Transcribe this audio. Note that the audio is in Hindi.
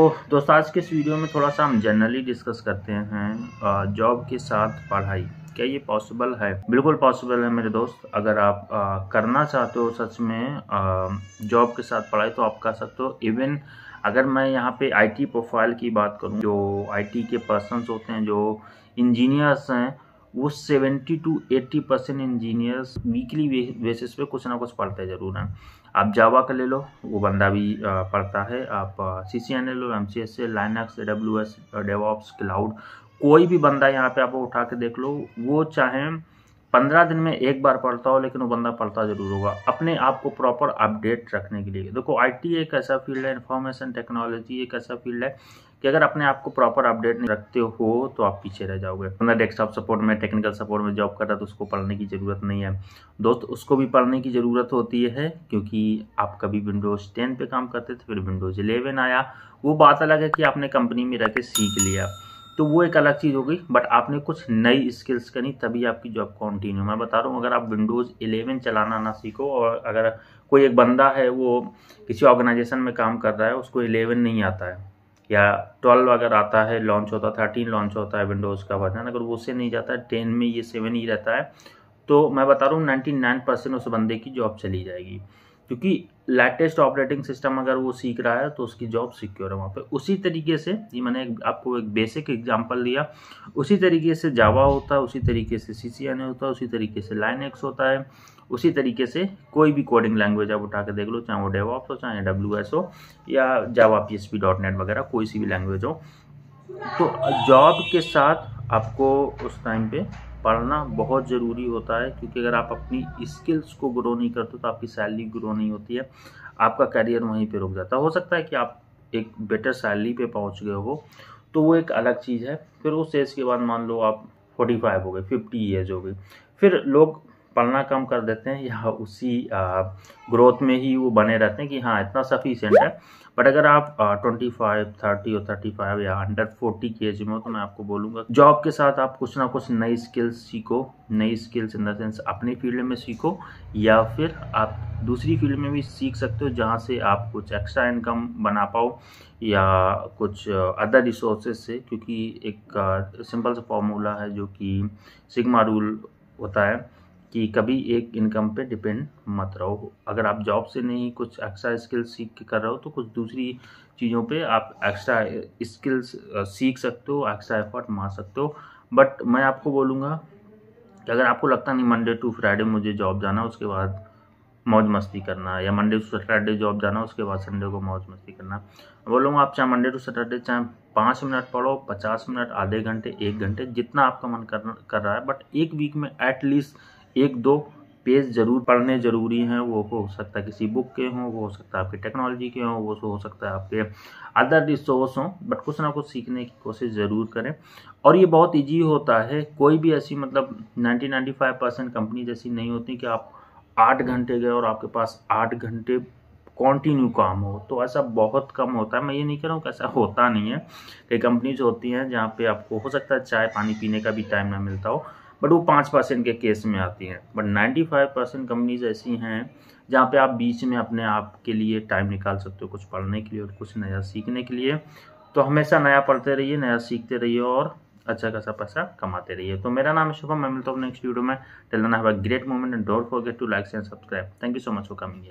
तो दोस्तों आज के इस वीडियो में थोड़ा सा हम जनरली डिस्कस करते हैं जॉब के साथ पढ़ाई क्या ये पॉसिबल है बिल्कुल पॉसिबल है मेरे दोस्त अगर आप आ, करना चाहते हो सच में जॉब के साथ पढ़ाई तो आप कर सकते हो इवन अगर मैं यहाँ पे आईटी प्रोफाइल की बात करूँ जो आईटी के पर्सनस होते हैं जो इंजीनियर्स हैं वो seventy two eighty percent engineers weekly basis पे कुछ ना कुछ पढ़ते ज़रूर हैं आप जावा का ले लो वो बंदा भी पढ़ता है आप सी सी एन लो M C S A Linux W S DevOps cloud कोई भी बंदा यहाँ पे आप उठा के देख लो वो चाहे पंद्रह दिन में एक बार पढ़ता हो लेकिन वो बंदा पढ़ता जरूर होगा अपने आप को प्रॉपर अपडेट रखने के लिए देखो आईटी एक ऐसा फील्ड है इन्फॉर्मेशन टेक्नोलॉजी एक ऐसा फील्ड है कि अगर अपने आप को प्रॉपर अपडेट नहीं रखते हो तो आप पीछे रह जाओगे बंदा डेस्कटॉप सपोर्ट में टेक्निकल सपोर्ट में जॉब कर रहा है तो उसको पढ़ने की ज़रूरत नहीं है दोस्त उसको भी पढ़ने की ज़रूरत होती है क्योंकि आप कभी विंडोज़ टेन पे काम करते थे फिर विंडोज़ इलेवन आया वो बात अलग है कि आपने कंपनी में रह सीख लिया तो वो एक अलग चीज़ हो गई बट आपने कुछ नई स्किल्स करी तभी आपकी जॉब कॉन्टिन्यू मैं बता रहा हूँ अगर आप विंडोज़ इलेवन चलाना ना सीखो और अगर कोई एक बंदा है वो किसी ऑर्गेनाइजेशन में काम कर रहा है उसको इलेवन नहीं आता है या ट्वेल्व अगर आता है लॉन्च होता है थर्टीन लॉन्च होता है विंडोज़ का वर्जन अगर वो उससे नहीं जाता है टेन में ये सेवन ही रहता है तो मैं बता रहा हूँ नाइन्टी उस बंदे की जॉब चली जाएगी क्योंकि लेटेस्ट ऑपरेटिंग सिस्टम अगर वो सीख रहा है तो उसकी जॉब सिक्योर है वहाँ पे उसी तरीके से ये मैंने एक, आपको एक बेसिक एग्जांपल दिया उसी तरीके से जावा होता है उसी तरीके से सी सी एन होता है उसी तरीके से लाइन एक्स होता है उसी तरीके से कोई भी कोडिंग लैंग्वेज आप उठा के देख लो चाहे वो डेवॉप्स हो चाहे डब्ल्यू एस हो या Java P S P dot net वगैरह कोई सी भी लैंग्वेज हो तो जॉब के साथ आपको उस टाइम पे पढ़ना बहुत ज़रूरी होता है क्योंकि अगर आप अपनी स्किल्स को ग्रो नहीं करते तो आपकी सैलरी ग्रो नहीं होती है आपका करियर वहीं पे रुक जाता है हो सकता है कि आप एक बेटर सैलरी पे पहुंच गए हो तो वो एक अलग चीज़ है फिर उस एज के बाद मान लो आप फोर्टी फाइव हो गए फिफ्टी ईयर्स हो गई फिर लोग पलना कम कर देते हैं या उसी ग्रोथ में ही वो बने रहते हैं कि हाँ इतना सफिशेंट है बट अगर आप ट्वेंटी फाइव थर्टी और थर्टी फाइव या अंडर फोर्टी के एज में हो तो मैं आपको बोलूँगा जॉब के साथ आप कुछ ना कुछ नई स्किल्स सीखो नई स्किल्स इन द सेंस अपनी फील्ड में सीखो या फिर आप दूसरी फील्ड में भी सीख सकते हो जहाँ से आप कुछ एक्स्ट्रा इनकम बना पाओ या कुछ अदर रिसोर्सेज से क्योंकि एक सिंपल सा फॉर्मूला है जो कि सिग्मा रूल होता है कि कभी एक इनकम पे डिपेंड मत रहो अगर आप जॉब से नहीं कुछ एक्स्ट्रा स्किल्स सीख के कर रहे हो तो कुछ दूसरी चीज़ों पे आप एक्स्ट्रा स्किल्स सीख सकते हो एक्स्ट्रा एफर्ट मार सकते हो बट मैं आपको बोलूँगा कि अगर आपको लगता नहीं मंडे टू फ्राइडे मुझे जॉब जाना उसके बाद मौज मस्ती करना या मंडे टू सैटरडे जॉब जाना उसके बाद संडे को मौज मस्ती करना बोलूँगा आप चाहे मंडे टू सैटरडे चाहे पाँच मिनट पढ़ो पचास मिनट आधे घंटे एक घंटे जितना आपका मन कर कर रहा है बट एक वीक में एटलीस्ट एक दो पेज ज़रूर पढ़ने ज़रूरी हैं वो हो सकता है किसी बुक के हों वो हो सकता है आपके टेक्नोलॉजी के हों वो हो सकता है आपके अदर रिसोर्स हों बट कुछ ना कुछ सीखने की कोशिश ज़रूर करें और ये बहुत इजी होता है कोई भी ऐसी मतलब 90 95 परसेंट कंपनी जैसी नहीं होती कि आप आठ घंटे गए और आपके पास आठ घंटे कॉन्टिन्यू काम हो तो ऐसा बहुत कम होता है मैं ये नहीं कह रहा हूँ कि ऐसा होता नहीं है कई कंपनीज होती हैं जहाँ पे आपको हो सकता है चाय पानी पीने का भी टाइम ना मिलता हो बट वो पाँच परसेंट के केस में आती है but ninety five percent companies ऐसी हैं जहाँ पे आप बीच में अपने आप के लिए टाइम निकाल सकते हो कुछ पढ़ने के लिए और कुछ नया सीखने के लिए तो हमेशा नया पढ़ते रहिए नया सीखते रहिए और अच्छा खासा पैसा कमाते रहिए तो मेरा नाम है शुभम मैं मिलता हूँ नेक्स्ट वीडियो में टेलना है great moment and don't forget to like and subscribe thank you so much for coming